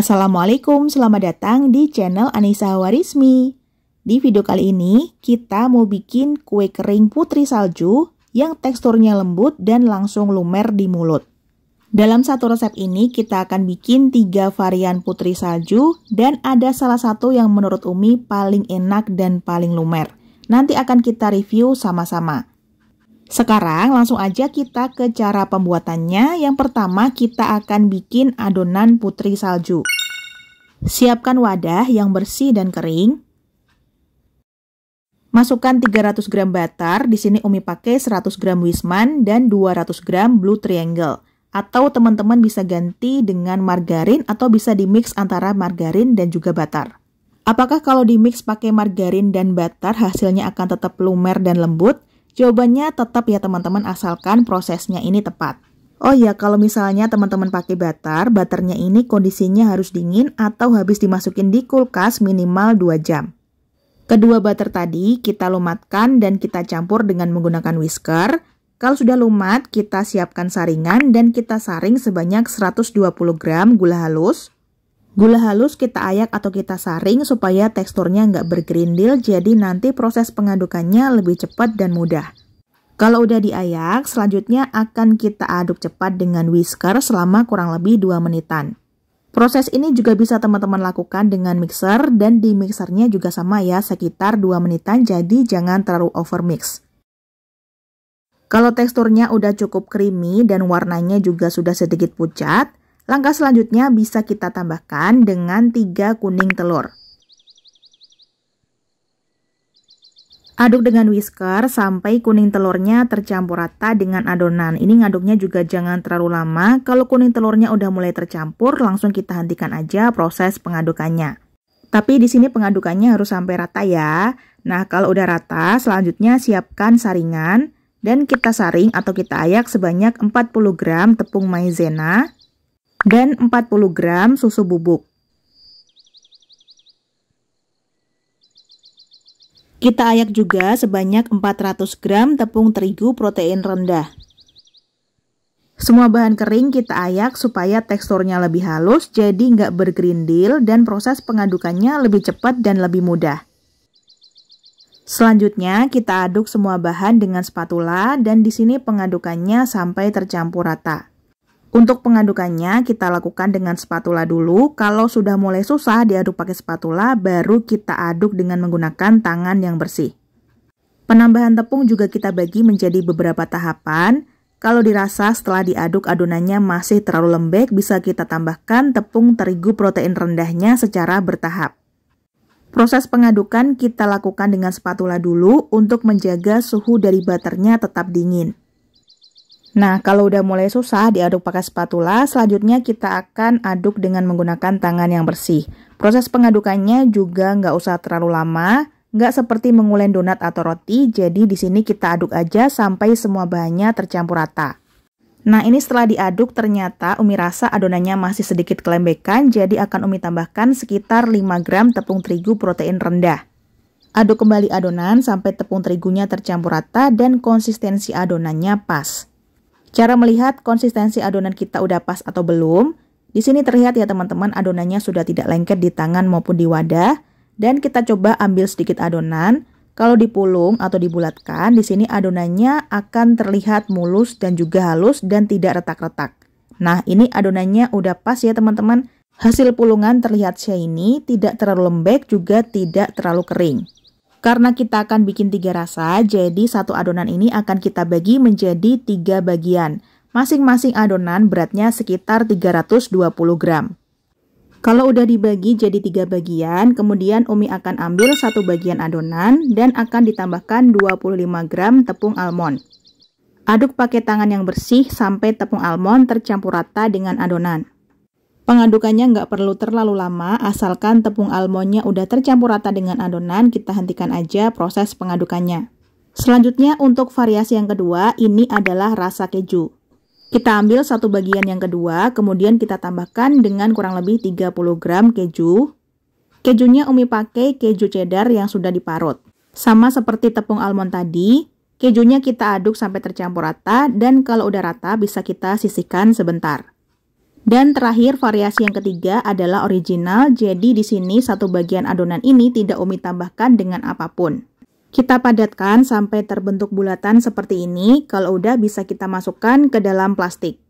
Assalamualaikum, selamat datang di channel Anissa Warismi. Di video kali ini, kita mau bikin kue kering putri salju yang teksturnya lembut dan langsung lumer di mulut. Dalam satu resep ini, kita akan bikin tiga varian putri salju dan ada salah satu yang menurut Umi paling enak dan paling lumer. Nanti akan kita review sama-sama. Sekarang langsung aja kita ke cara pembuatannya. Yang pertama kita akan bikin adonan putri salju. Siapkan wadah yang bersih dan kering. Masukkan 300 gram butter, di sini Umi pakai 100 gram Wisman dan 200 gram Blue Triangle. Atau teman-teman bisa ganti dengan margarin atau bisa di mix antara margarin dan juga butter. Apakah kalau di mix pakai margarin dan butter hasilnya akan tetap lumer dan lembut? Jawabannya tetap ya teman-teman asalkan prosesnya ini tepat. Oh ya, kalau misalnya teman-teman pakai butter, butternya ini kondisinya harus dingin atau habis dimasukin di kulkas minimal 2 jam. Kedua butter tadi kita lumatkan dan kita campur dengan menggunakan whisker. Kalau sudah lumat, kita siapkan saringan dan kita saring sebanyak 120 gram gula halus, Gula halus kita ayak atau kita saring supaya teksturnya nggak bergerindil, jadi nanti proses pengadukannya lebih cepat dan mudah. Kalau udah diayak, selanjutnya akan kita aduk cepat dengan whisker selama kurang lebih 2 menitan. Proses ini juga bisa teman-teman lakukan dengan mixer dan di mixernya juga sama ya sekitar 2 menitan jadi jangan terlalu over mix. Kalau teksturnya udah cukup creamy dan warnanya juga sudah sedikit pucat, Langkah selanjutnya bisa kita tambahkan dengan 3 kuning telur. Aduk dengan whisker sampai kuning telurnya tercampur rata dengan adonan. Ini ngaduknya juga jangan terlalu lama. Kalau kuning telurnya udah mulai tercampur, langsung kita hentikan aja proses pengadukannya. Tapi di sini pengadukannya harus sampai rata ya. Nah, kalau udah rata, selanjutnya siapkan saringan dan kita saring atau kita ayak sebanyak 40 gram tepung maizena dan 40 gram susu bubuk. Kita ayak juga sebanyak 400 gram tepung terigu protein rendah. Semua bahan kering kita ayak supaya teksturnya lebih halus, jadi nggak bergerindil dan proses pengadukannya lebih cepat dan lebih mudah. Selanjutnya, kita aduk semua bahan dengan spatula dan di sini pengadukannya sampai tercampur rata. Untuk pengadukannya kita lakukan dengan spatula dulu. Kalau sudah mulai susah diaduk pakai spatula, baru kita aduk dengan menggunakan tangan yang bersih. Penambahan tepung juga kita bagi menjadi beberapa tahapan. Kalau dirasa setelah diaduk adonannya masih terlalu lembek, bisa kita tambahkan tepung terigu protein rendahnya secara bertahap. Proses pengadukan kita lakukan dengan spatula dulu untuk menjaga suhu dari butternya tetap dingin. Nah, kalau udah mulai susah, diaduk pakai spatula. Selanjutnya kita akan aduk dengan menggunakan tangan yang bersih. Proses pengadukannya juga nggak usah terlalu lama, nggak seperti mengulen donat atau roti. Jadi di sini kita aduk aja sampai semua bahannya tercampur rata. Nah, ini setelah diaduk ternyata Umi rasa adonannya masih sedikit kelembekan, jadi akan Umi tambahkan sekitar 5 gram tepung terigu protein rendah. Aduk kembali adonan sampai tepung terigunya tercampur rata dan konsistensi adonannya pas. Cara melihat konsistensi adonan kita udah pas atau belum, di sini terlihat ya teman-teman adonannya sudah tidak lengket di tangan maupun di wadah, dan kita coba ambil sedikit adonan, kalau dipulung atau dibulatkan, di sini adonannya akan terlihat mulus dan juga halus dan tidak retak-retak. Nah, ini adonannya udah pas ya teman-teman. Hasil pulungan terlihat shiny, tidak terlalu lembek, juga tidak terlalu kering. Karena kita akan bikin tiga rasa, jadi satu adonan ini akan kita bagi menjadi tiga bagian. Masing-masing adonan beratnya sekitar 320 gram. Kalau udah dibagi jadi tiga bagian, kemudian Umi akan ambil satu bagian adonan dan akan ditambahkan 25 gram tepung almond. Aduk pakai tangan yang bersih sampai tepung almond tercampur rata dengan adonan. Pengadukannya nggak perlu terlalu lama, asalkan tepung almondnya udah tercampur rata dengan adonan, kita hentikan aja proses pengadukannya. Selanjutnya untuk variasi yang kedua, ini adalah rasa keju. Kita ambil satu bagian yang kedua, kemudian kita tambahkan dengan kurang lebih 30 gram keju. Kejunya Umi pakai keju cheddar yang sudah diparut. Sama seperti tepung almond tadi, kejunya kita aduk sampai tercampur rata dan kalau udah rata bisa kita sisihkan sebentar. Dan terakhir variasi yang ketiga adalah original, jadi di sini satu bagian adonan ini tidak Umi tambahkan dengan apapun. Kita padatkan sampai terbentuk bulatan seperti ini, kalau udah bisa kita masukkan ke dalam plastik.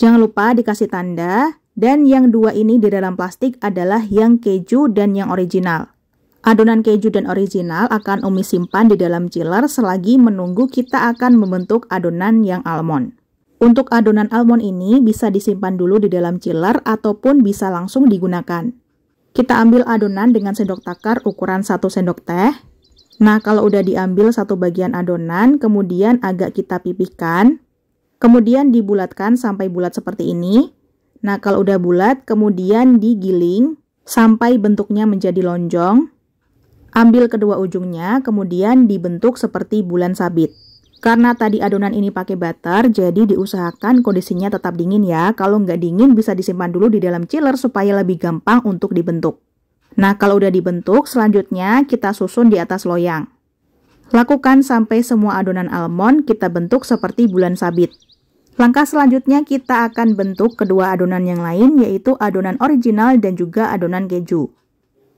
Jangan lupa dikasih tanda, dan yang dua ini di dalam plastik adalah yang keju dan yang original. Adonan keju dan original akan Umi simpan di dalam chiller selagi menunggu kita akan membentuk adonan yang almond. Untuk adonan almond ini bisa disimpan dulu di dalam chiller ataupun bisa langsung digunakan. Kita ambil adonan dengan sendok takar ukuran 1 sendok teh. Nah, kalau udah diambil satu bagian adonan, kemudian agak kita pipihkan. Kemudian dibulatkan sampai bulat seperti ini. Nah, kalau udah bulat, kemudian digiling sampai bentuknya menjadi lonjong. Ambil kedua ujungnya, kemudian dibentuk seperti bulan sabit. Karena tadi adonan ini pakai butter, jadi diusahakan kondisinya tetap dingin ya. Kalau nggak dingin bisa disimpan dulu di dalam chiller supaya lebih gampang untuk dibentuk. Nah, kalau udah dibentuk, selanjutnya kita susun di atas loyang. Lakukan sampai semua adonan almond kita bentuk seperti bulan sabit. Langkah selanjutnya kita akan bentuk kedua adonan yang lain yaitu adonan original dan juga adonan keju.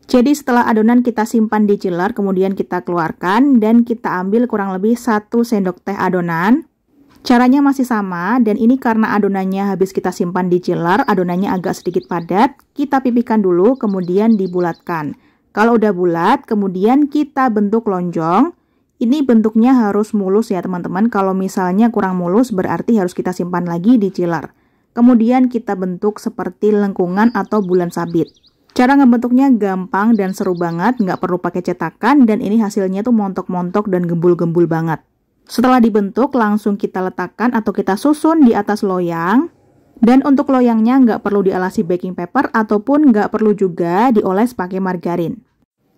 Jadi setelah adonan kita simpan di chiller, kemudian kita keluarkan dan kita ambil kurang lebih 1 sendok teh adonan. Caranya masih sama dan ini karena adonannya habis kita simpan di chiller, adonannya agak sedikit padat, kita pipihkan dulu kemudian dibulatkan. Kalau udah bulat, kemudian kita bentuk lonjong. Ini bentuknya harus mulus ya teman-teman, kalau misalnya kurang mulus berarti harus kita simpan lagi di chiller. Kemudian kita bentuk seperti lengkungan atau bulan sabit. Cara ngebentuknya gampang dan seru banget, nggak perlu pakai cetakan dan ini hasilnya tuh montok-montok dan gembul-gembul banget. Setelah dibentuk, langsung kita letakkan atau kita susun di atas loyang. Dan untuk loyangnya nggak perlu dialasi baking paper ataupun nggak perlu juga dioles pakai margarin.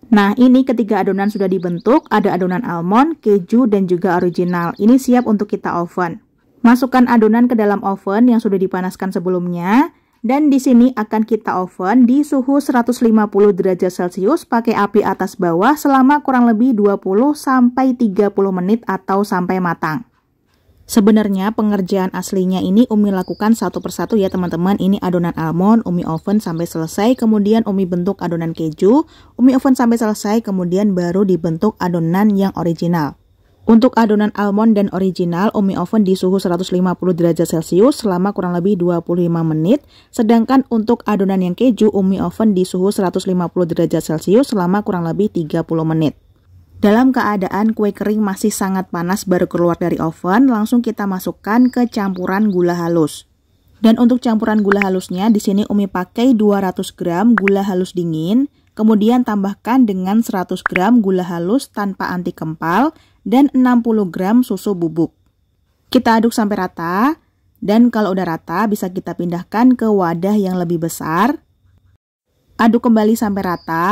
Nah, ini ketiga adonan sudah dibentuk, ada adonan almond, keju, dan juga original. Ini siap untuk kita oven. Masukkan adonan ke dalam oven yang sudah dipanaskan sebelumnya dan di sini akan kita oven di suhu 150 derajat celcius pakai api atas bawah selama kurang lebih 20 sampai 30 menit atau sampai matang Sebenarnya pengerjaan aslinya ini Umi lakukan satu persatu ya teman-teman. Ini adonan almond, Umi oven sampai selesai, kemudian Umi bentuk adonan keju, Umi oven sampai selesai, kemudian baru dibentuk adonan yang original. Untuk adonan almond dan original, Umi oven di suhu 150 derajat Celcius selama kurang lebih 25 menit, sedangkan untuk adonan yang keju, Umi oven di suhu 150 derajat Celcius selama kurang lebih 30 menit. Dalam keadaan kue kering masih sangat panas baru keluar dari oven, langsung kita masukkan ke campuran gula halus. Dan untuk campuran gula halusnya, di sini Umi pakai 200 gram gula halus dingin, kemudian tambahkan dengan 100 gram gula halus tanpa anti kempal, dan 60 gram susu bubuk. Kita aduk sampai rata, dan kalau udah rata bisa kita pindahkan ke wadah yang lebih besar. Aduk kembali sampai rata,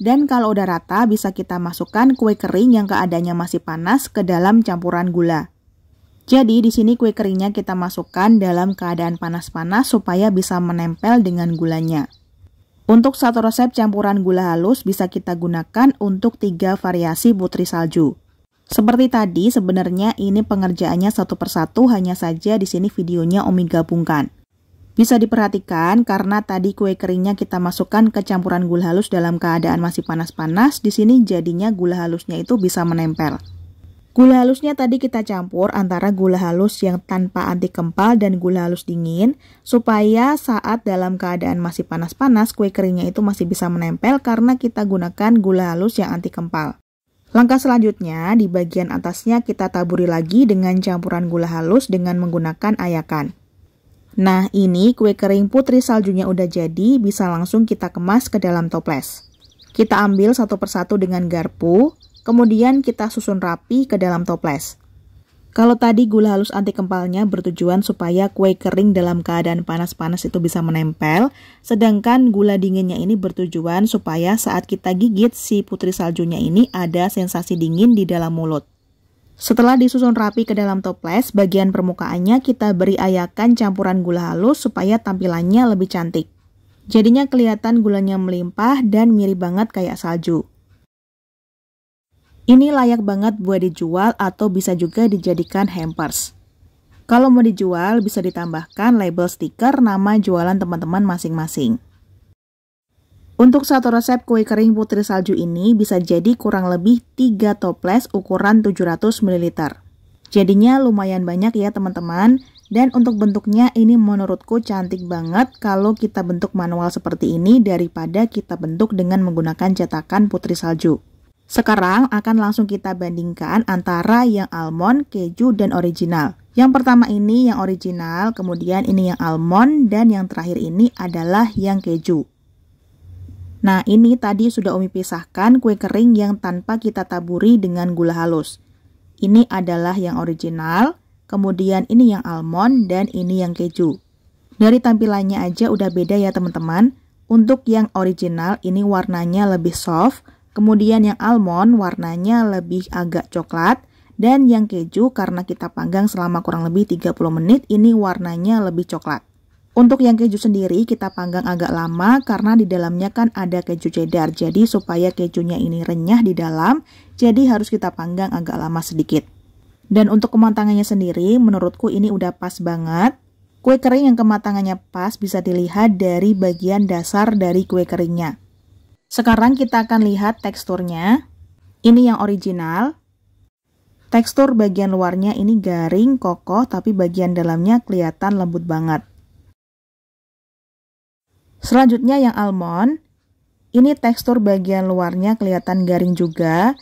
dan kalau udah rata bisa kita masukkan kue kering yang keadaannya masih panas ke dalam campuran gula. Jadi di sini kue keringnya kita masukkan dalam keadaan panas-panas supaya bisa menempel dengan gulanya. Untuk satu resep campuran gula halus bisa kita gunakan untuk tiga variasi putri salju. Seperti tadi, sebenarnya ini pengerjaannya satu persatu, hanya saja di sini videonya Omi gabungkan. Bisa diperhatikan karena tadi kue keringnya kita masukkan ke campuran gula halus dalam keadaan masih panas-panas, di sini jadinya gula halusnya itu bisa menempel. Gula halusnya tadi kita campur antara gula halus yang tanpa anti kempal dan gula halus dingin, supaya saat dalam keadaan masih panas-panas, kue keringnya itu masih bisa menempel karena kita gunakan gula halus yang anti kempal. Langkah selanjutnya, di bagian atasnya kita taburi lagi dengan campuran gula halus dengan menggunakan ayakan. Nah, ini kue kering putri saljunya udah jadi, bisa langsung kita kemas ke dalam toples. Kita ambil satu persatu dengan garpu, kemudian kita susun rapi ke dalam toples. Kalau tadi gula halus anti kempalnya bertujuan supaya kue kering dalam keadaan panas-panas itu bisa menempel, sedangkan gula dinginnya ini bertujuan supaya saat kita gigit si putri saljunya ini ada sensasi dingin di dalam mulut. Setelah disusun rapi ke dalam toples, bagian permukaannya kita beri ayakan campuran gula halus supaya tampilannya lebih cantik. Jadinya kelihatan gulanya melimpah dan mirip banget kayak salju. Ini layak banget buat dijual atau bisa juga dijadikan hampers. Kalau mau dijual, bisa ditambahkan label stiker nama jualan teman-teman masing-masing. Untuk satu resep kue kering putri salju ini bisa jadi kurang lebih 3 toples ukuran 700 ml. Jadinya lumayan banyak ya teman-teman. Dan untuk bentuknya ini menurutku cantik banget kalau kita bentuk manual seperti ini daripada kita bentuk dengan menggunakan cetakan putri salju. Sekarang akan langsung kita bandingkan antara yang almond, keju, dan original. Yang pertama ini yang original, kemudian ini yang almond, dan yang terakhir ini adalah yang keju. Nah ini tadi sudah Umi pisahkan kue kering yang tanpa kita taburi dengan gula halus. Ini adalah yang original, kemudian ini yang almond, dan ini yang keju. Dari tampilannya aja udah beda ya teman-teman. Untuk yang original ini warnanya lebih soft, Kemudian yang almond warnanya lebih agak coklat dan yang keju karena kita panggang selama kurang lebih 30 menit ini warnanya lebih coklat. Untuk yang keju sendiri kita panggang agak lama karena di dalamnya kan ada keju cheddar. Jadi supaya kejunya ini renyah di dalam, jadi harus kita panggang agak lama sedikit. Dan untuk kematangannya sendiri menurutku ini udah pas banget. Kue kering yang kematangannya pas bisa dilihat dari bagian dasar dari kue keringnya. Sekarang kita akan lihat teksturnya. Ini yang original. Tekstur bagian luarnya ini garing, kokoh, tapi bagian dalamnya kelihatan lembut banget. Selanjutnya yang almond. Ini tekstur bagian luarnya kelihatan garing juga,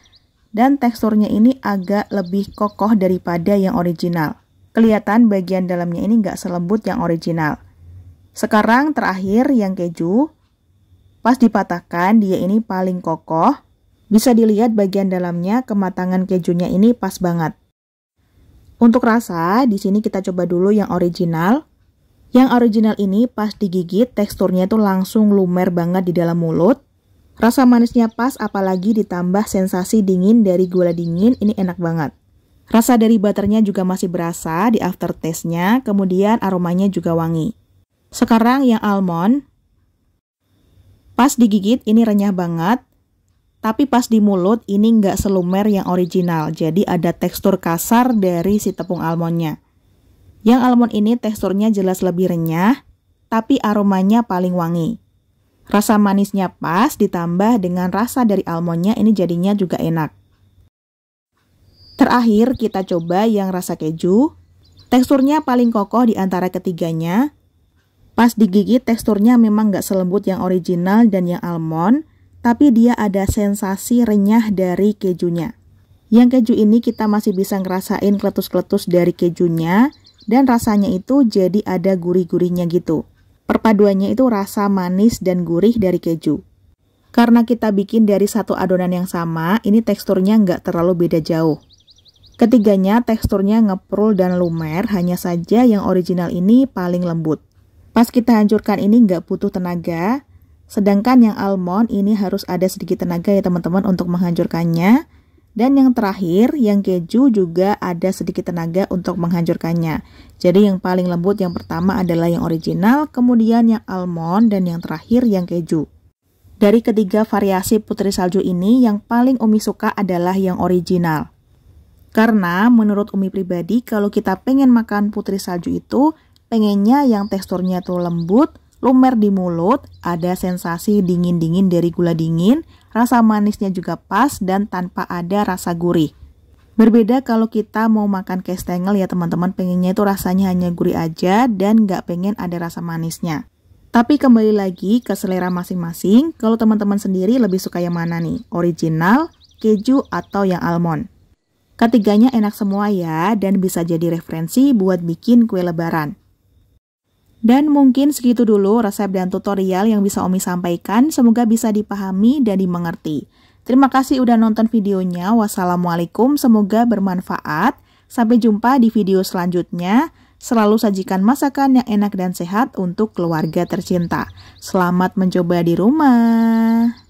dan teksturnya ini agak lebih kokoh daripada yang original. Kelihatan bagian dalamnya ini nggak selembut yang original. Sekarang terakhir yang keju. Pas dipatahkan, dia ini paling kokoh. Bisa dilihat bagian dalamnya kematangan kejunya ini pas banget. Untuk rasa, di sini kita coba dulu yang original. Yang original ini pas digigit, teksturnya itu langsung lumer banget di dalam mulut. Rasa manisnya pas, apalagi ditambah sensasi dingin dari gula dingin, ini enak banget. Rasa dari butternya juga masih berasa di aftertaste-nya, kemudian aromanya juga wangi. Sekarang yang almond, Pas digigit ini renyah banget, tapi pas di mulut ini nggak selumer yang original, jadi ada tekstur kasar dari si tepung almondnya. Yang almond ini teksturnya jelas lebih renyah, tapi aromanya paling wangi. Rasa manisnya pas, ditambah dengan rasa dari almondnya ini jadinya juga enak. Terakhir kita coba yang rasa keju. Teksturnya paling kokoh di antara ketiganya, Pas digigit teksturnya memang nggak selembut yang original dan yang almond, tapi dia ada sensasi renyah dari kejunya. Yang keju ini kita masih bisa ngerasain keletus-keletus dari kejunya, dan rasanya itu jadi ada gurih-gurihnya gitu. Perpaduannya itu rasa manis dan gurih dari keju. Karena kita bikin dari satu adonan yang sama, ini teksturnya nggak terlalu beda jauh. Ketiganya teksturnya ngeprul dan lumer, hanya saja yang original ini paling lembut. Pas kita hancurkan ini nggak butuh tenaga, sedangkan yang almond ini harus ada sedikit tenaga ya teman-teman untuk menghancurkannya. Dan yang terakhir, yang keju juga ada sedikit tenaga untuk menghancurkannya. Jadi yang paling lembut yang pertama adalah yang original, kemudian yang almond, dan yang terakhir yang keju. Dari ketiga variasi putri salju ini, yang paling Umi suka adalah yang original. Karena menurut Umi pribadi, kalau kita pengen makan putri salju itu, pengennya yang teksturnya tuh lembut, lumer di mulut, ada sensasi dingin-dingin dari gula dingin, rasa manisnya juga pas dan tanpa ada rasa gurih. Berbeda kalau kita mau makan kestengel ya teman-teman, pengennya itu rasanya hanya gurih aja dan nggak pengen ada rasa manisnya. Tapi kembali lagi ke selera masing-masing, kalau teman-teman sendiri lebih suka yang mana nih? Original, keju, atau yang almond? Ketiganya enak semua ya, dan bisa jadi referensi buat bikin kue lebaran. Dan mungkin segitu dulu resep dan tutorial yang bisa Omi sampaikan. Semoga bisa dipahami dan dimengerti. Terima kasih udah nonton videonya. Wassalamualaikum, semoga bermanfaat. Sampai jumpa di video selanjutnya. Selalu sajikan masakan yang enak dan sehat untuk keluarga tercinta. Selamat mencoba di rumah.